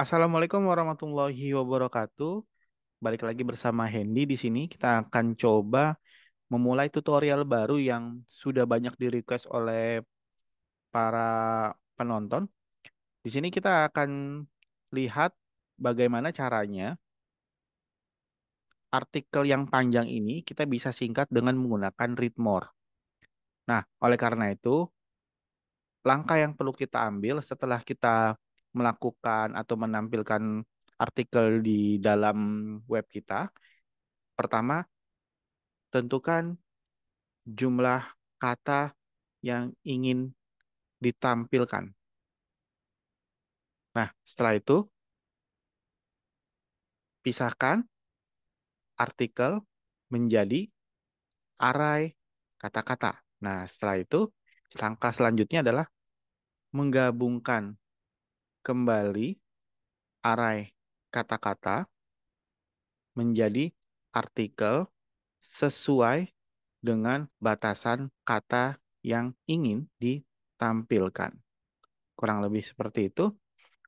Assalamualaikum warahmatullahi wabarakatuh. Balik lagi bersama Hendy di sini. Kita akan coba memulai tutorial baru yang sudah banyak di request oleh para penonton. Di sini kita akan lihat bagaimana caranya artikel yang panjang ini kita bisa singkat dengan menggunakan read more. Nah, oleh karena itu, langkah yang perlu kita ambil setelah kita melakukan atau menampilkan artikel di dalam web kita, pertama tentukan jumlah kata yang ingin ditampilkan. Nah, setelah itu pisahkan artikel menjadi arai kata-kata. Nah, setelah itu langkah selanjutnya adalah menggabungkan kembali arai kata-kata menjadi artikel sesuai dengan batasan kata yang ingin ditampilkan. Kurang lebih seperti itu.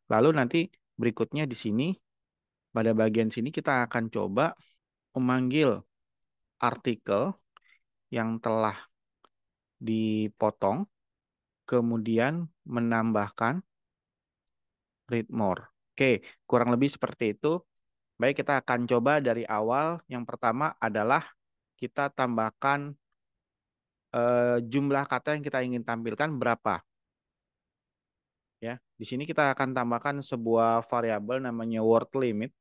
Lalu nanti berikutnya di sini, pada bagian sini kita akan coba memanggil artikel yang telah dipotong, kemudian menambahkan read more. Oke, kurang lebih seperti itu. Baik, kita akan coba dari awal. Yang pertama adalah kita tambahkan eh, jumlah kata yang kita ingin tampilkan berapa. Ya, di sini kita akan tambahkan sebuah variabel namanya word limit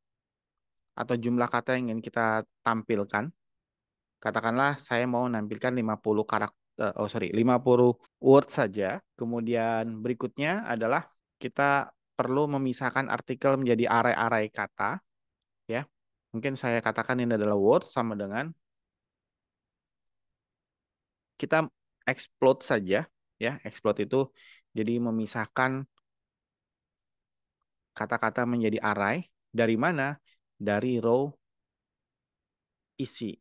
atau jumlah kata yang ingin kita tampilkan. Katakanlah saya mau nampilkan 50 karakter, eh, oh sorry, 50 word saja. Kemudian berikutnya adalah kita perlu memisahkan artikel menjadi arai-arai kata. Ya, mungkin saya katakan ini adalah word sama dengan kita explode saja, ya. Explode itu jadi memisahkan kata-kata menjadi arai dari mana? Dari row isi.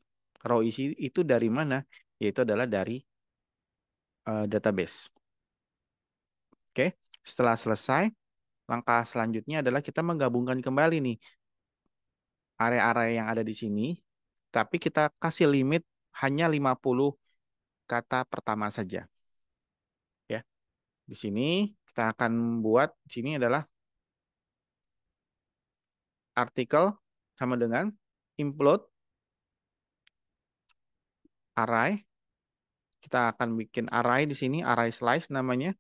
Row isi itu dari mana? Yaitu adalah dari uh, database. Oke, okay. setelah selesai langkah selanjutnya adalah kita menggabungkan kembali nih area-area yang ada di sini, tapi kita kasih limit hanya 50 kata pertama saja. Ya. Di sini kita akan buat sini adalah artikel sama dengan implode array. Kita akan bikin array di sini, array slice namanya.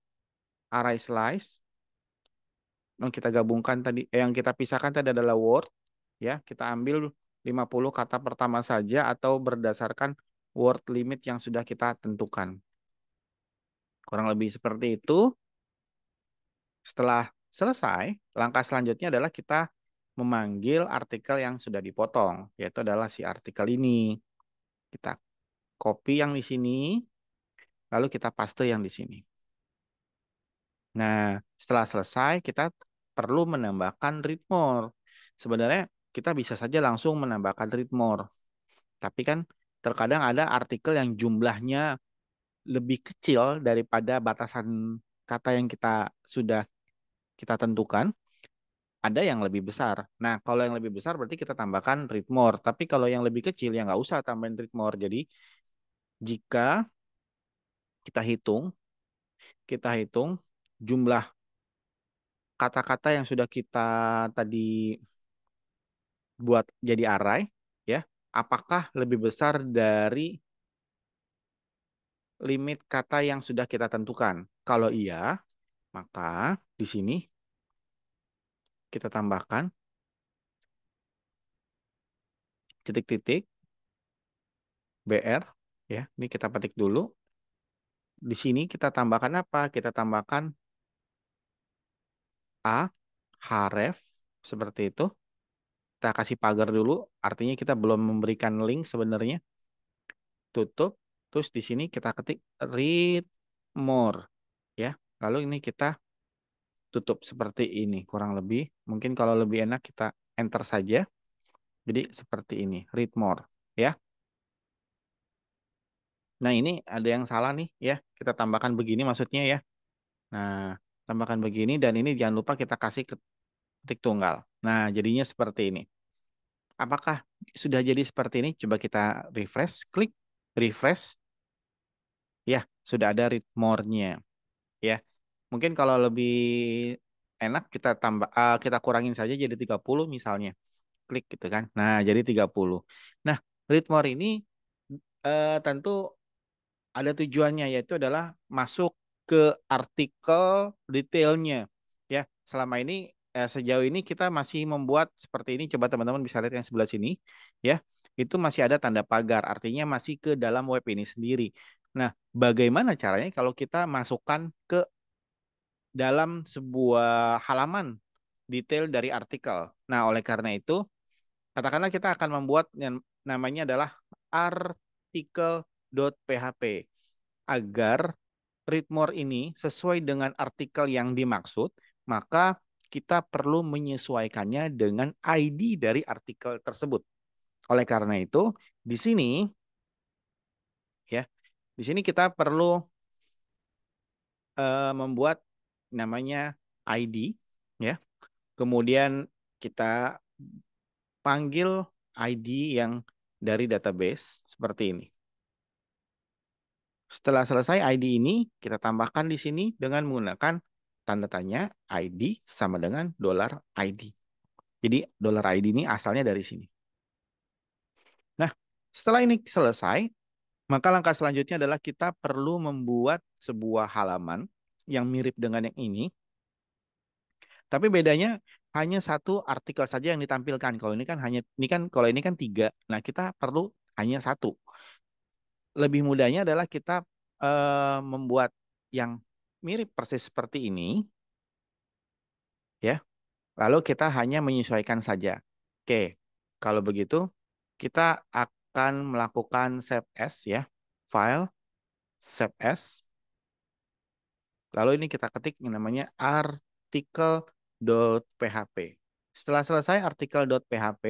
Array slice yang kita gabungkan tadi eh, yang kita pisahkan tadi adalah word ya kita ambil 50 kata pertama saja atau berdasarkan word limit yang sudah kita tentukan kurang lebih seperti itu setelah selesai langkah selanjutnya adalah kita memanggil artikel yang sudah dipotong yaitu adalah si artikel ini kita copy yang di sini lalu kita paste yang di sini Nah, setelah selesai kita perlu menambahkan read more. Sebenarnya kita bisa saja langsung menambahkan read more. Tapi kan terkadang ada artikel yang jumlahnya lebih kecil daripada batasan kata yang kita sudah kita tentukan. Ada yang lebih besar. Nah, kalau yang lebih besar berarti kita tambahkan read more. Tapi kalau yang lebih kecil ya nggak usah tambahin read more. Jadi jika kita hitung, kita hitung jumlah kata-kata yang sudah kita tadi buat jadi array ya apakah lebih besar dari limit kata yang sudah kita tentukan kalau iya maka di sini kita tambahkan titik-titik BR ya ini kita petik dulu di sini kita tambahkan apa kita tambahkan A, href, seperti itu. Kita kasih pagar dulu, artinya kita belum memberikan link sebenarnya. Tutup, terus di sini kita ketik read more. ya. Lalu ini kita tutup seperti ini, kurang lebih. Mungkin kalau lebih enak kita enter saja. Jadi seperti ini, read more. ya. Nah ini ada yang salah nih ya, kita tambahkan begini maksudnya ya. Nah tambahkan begini dan ini jangan lupa kita kasih ketik tunggal. Nah, jadinya seperti ini. Apakah sudah jadi seperti ini? Coba kita refresh, klik refresh. Ya, sudah ada read more-nya. Ya. Mungkin kalau lebih enak kita tambah uh, kita kurangin saja jadi 30 misalnya. Klik gitu kan. Nah, jadi 30. Nah, read more ini uh, tentu ada tujuannya yaitu adalah masuk ke artikel detailnya ya selama ini eh, sejauh ini kita masih membuat seperti ini coba teman-teman bisa lihat yang sebelah sini ya itu masih ada tanda pagar artinya masih ke dalam web ini sendiri nah bagaimana caranya kalau kita masukkan ke dalam sebuah halaman detail dari artikel nah oleh karena itu katakanlah kita akan membuat yang namanya adalah artikel.php agar read more ini sesuai dengan artikel yang dimaksud, maka kita perlu menyesuaikannya dengan ID dari artikel tersebut. Oleh karena itu, di sini ya, di sini kita perlu uh, membuat namanya ID ya. Kemudian kita panggil ID yang dari database seperti ini. Setelah selesai ID ini, kita tambahkan di sini dengan menggunakan tanda tanya ID sama dengan dolar ID. Jadi dolar ID ini asalnya dari sini. Nah, setelah ini selesai, maka langkah selanjutnya adalah kita perlu membuat sebuah halaman yang mirip dengan yang ini. Tapi bedanya hanya satu artikel saja yang ditampilkan. Kalau ini kan hanya ini kan kalau ini kan tiga. Nah, kita perlu hanya satu lebih mudahnya adalah kita uh, membuat yang mirip persis seperti ini, ya. Lalu kita hanya menyesuaikan saja. Oke, kalau begitu kita akan melakukan save as ya, file save as. Lalu ini kita ketik yang namanya artikel.php. Setelah selesai artikel.php,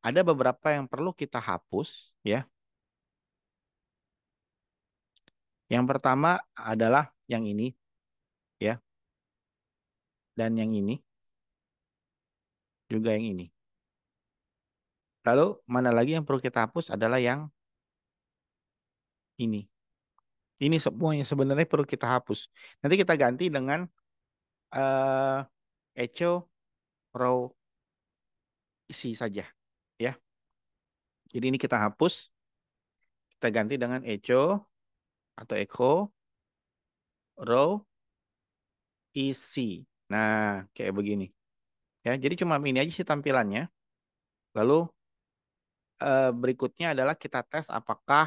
ada beberapa yang perlu kita hapus ya Yang pertama adalah yang ini ya. Dan yang ini juga yang ini. Lalu mana lagi yang perlu kita hapus adalah yang ini. Ini semuanya sebenarnya perlu kita hapus. Nanti kita ganti dengan uh, eh, echo row isi saja, ya. Jadi ini kita hapus, kita ganti dengan echo atau echo row isi. Nah, kayak begini. Ya, jadi cuma ini aja sih tampilannya. Lalu eh, berikutnya adalah kita tes apakah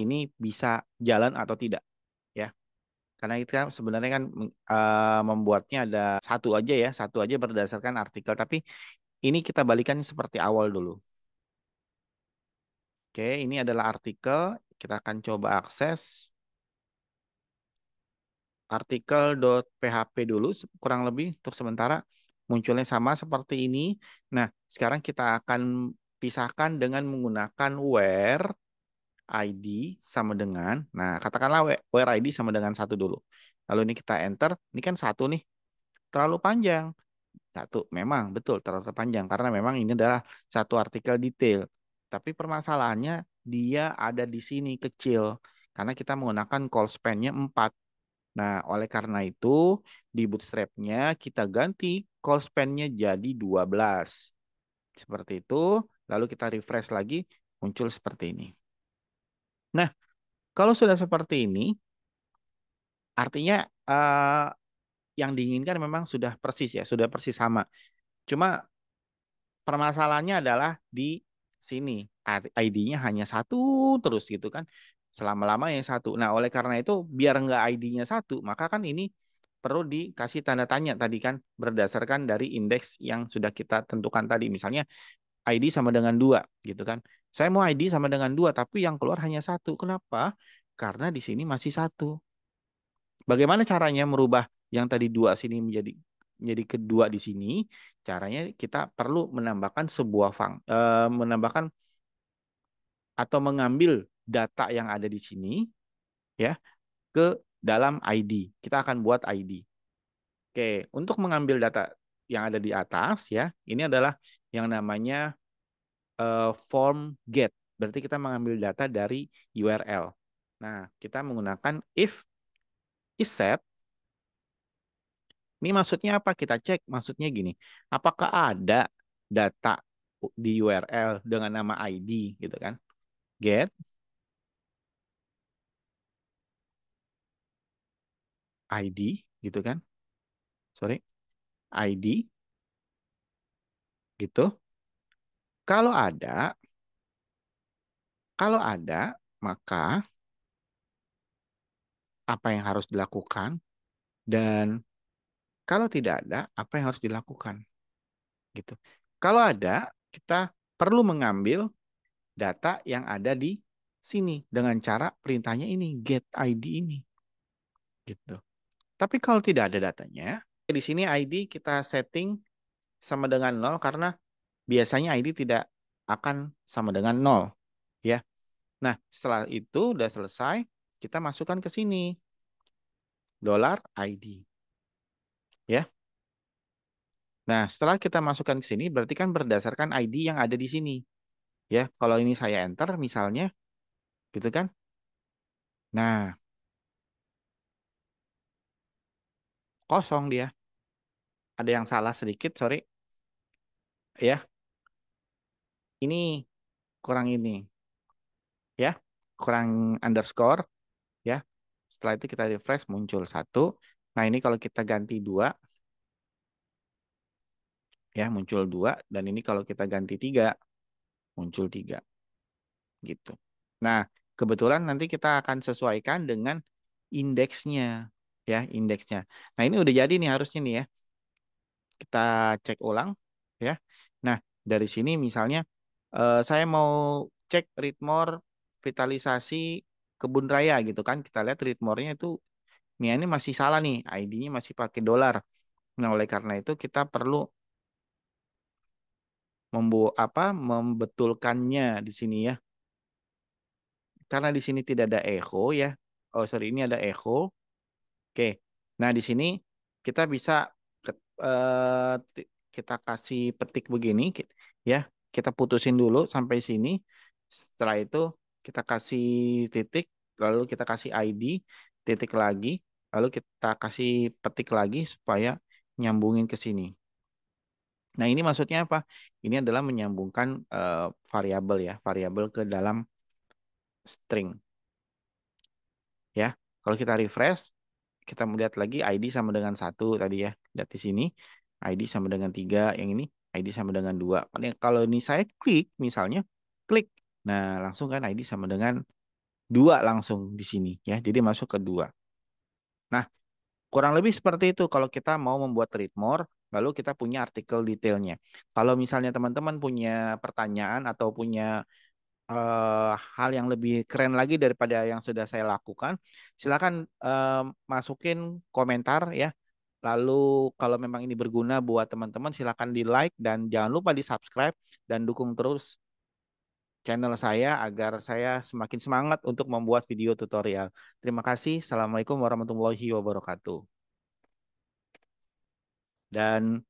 ini bisa jalan atau tidak, ya. Karena itu kan sebenarnya kan eh, membuatnya ada satu aja ya, satu aja berdasarkan artikel. Tapi ini kita balikan seperti awal dulu. Oke, ini adalah artikel. Kita akan coba akses artikel.php dulu kurang lebih untuk sementara munculnya sama seperti ini. Nah, sekarang kita akan pisahkan dengan menggunakan where ID sama dengan, nah katakanlah where ID sama dengan satu dulu. Lalu ini kita enter, ini kan satu nih, terlalu panjang. Satu, memang betul terlalu panjang karena memang ini adalah satu artikel detail. Tapi permasalahannya dia ada di sini kecil karena kita menggunakan call span-nya 4. Nah, oleh karena itu di bootstrapnya kita ganti call span-nya jadi 12. Seperti itu, lalu kita refresh lagi, muncul seperti ini. Nah, kalau sudah seperti ini, artinya uh, yang diinginkan memang sudah persis ya, sudah persis sama. Cuma permasalahannya adalah di sini ID-nya hanya satu terus gitu kan selama-lama yang satu. Nah, oleh karena itu biar nggak ID-nya satu, maka kan ini perlu dikasih tanda tanya tadi kan berdasarkan dari indeks yang sudah kita tentukan tadi. Misalnya ID sama dengan dua gitu kan. Saya mau ID sama dengan dua tapi yang keluar hanya satu. Kenapa? Karena di sini masih satu. Bagaimana caranya merubah yang tadi dua sini menjadi menjadi kedua di sini? Caranya kita perlu menambahkan sebuah fang, eh, menambahkan atau mengambil data yang ada di sini ya ke dalam ID. Kita akan buat ID. Oke, untuk mengambil data yang ada di atas ya, ini adalah yang namanya uh, form get. Berarti kita mengambil data dari URL. Nah, kita menggunakan if is set ini maksudnya apa? Kita cek maksudnya gini. Apakah ada data di URL dengan nama ID gitu kan? Get ID gitu kan. Sorry. ID gitu. Kalau ada kalau ada maka apa yang harus dilakukan dan kalau tidak ada apa yang harus dilakukan gitu. Kalau ada kita perlu mengambil data yang ada di sini dengan cara perintahnya ini get ID ini gitu. Tapi kalau tidak ada datanya, di sini ID kita setting sama dengan 0 karena biasanya ID tidak akan sama dengan 0. Ya. Nah, setelah itu udah selesai, kita masukkan ke sini. Dolar ID. Ya. Nah, setelah kita masukkan ke sini, berarti kan berdasarkan ID yang ada di sini. Ya, kalau ini saya enter misalnya, gitu kan. Nah, kosong dia. Ada yang salah sedikit, sorry. Ya. Ini kurang ini. Ya, kurang underscore. Ya. Setelah itu kita refresh muncul satu. Nah ini kalau kita ganti dua, ya muncul dua dan ini kalau kita ganti tiga muncul tiga gitu. Nah kebetulan nanti kita akan sesuaikan dengan indeksnya ya indeksnya. Nah, ini udah jadi nih harusnya nih ya. Kita cek ulang ya. Nah, dari sini misalnya eh, saya mau cek ritmor vitalisasi kebun raya gitu kan. Kita lihat ritmornya itu nih ini masih salah nih, ID-nya masih pakai dolar. Nah, oleh karena itu kita perlu membu apa membetulkannya di sini ya. Karena di sini tidak ada echo ya. Oh, sorry ini ada echo. Oke. Nah, di sini kita bisa eh, kita kasih petik begini ya. Kita putusin dulu sampai sini. Setelah itu kita kasih titik, lalu kita kasih ID, titik lagi, lalu kita kasih petik lagi supaya nyambungin ke sini. Nah, ini maksudnya apa? Ini adalah menyambungkan uh, variabel ya, variabel ke dalam string. Ya, kalau kita refresh, kita melihat lagi ID sama dengan satu tadi ya. Lihat di sini ID sama dengan tiga, yang ini ID sama dengan dua. Kalau ini saya klik misalnya, klik. Nah langsung kan ID sama dengan dua langsung di sini ya. Jadi masuk ke dua. Nah kurang lebih seperti itu kalau kita mau membuat read more lalu kita punya artikel detailnya. Kalau misalnya teman-teman punya pertanyaan atau punya uh, hal yang lebih keren lagi daripada yang sudah saya lakukan, silakan uh, masukin komentar ya. Lalu kalau memang ini berguna buat teman-teman silakan di like dan jangan lupa di subscribe dan dukung terus channel saya agar saya semakin semangat untuk membuat video tutorial. Terima kasih. Assalamualaikum warahmatullahi wabarakatuh. Dan